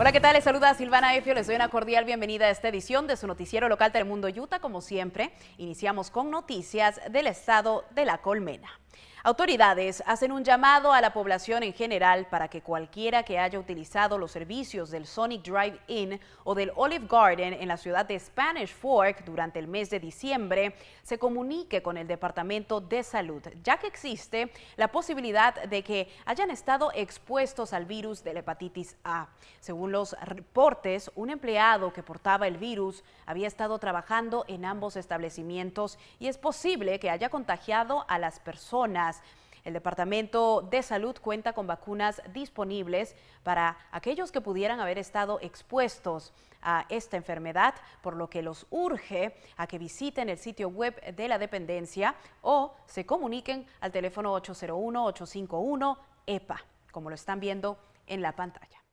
Hola, ¿qué tal? Les saluda Silvana Efio. Les doy una cordial bienvenida a esta edición de su noticiero local del Mundo Utah. Como siempre, iniciamos con noticias del estado de la colmena. Autoridades hacen un llamado a la población en general para que cualquiera que haya utilizado los servicios del Sonic Drive In o del Olive Garden en la ciudad de Spanish Fork durante el mes de diciembre se comunique con el Departamento de Salud, ya que existe la posibilidad de que hayan estado expuestos al virus de la hepatitis A. Según los reportes, un empleado que portaba el virus había estado trabajando en ambos establecimientos y es posible que haya contagiado a las personas el Departamento de Salud cuenta con vacunas disponibles para aquellos que pudieran haber estado expuestos a esta enfermedad, por lo que los urge a que visiten el sitio web de la dependencia o se comuniquen al teléfono 801-851-EPA, e como lo están viendo en la pantalla.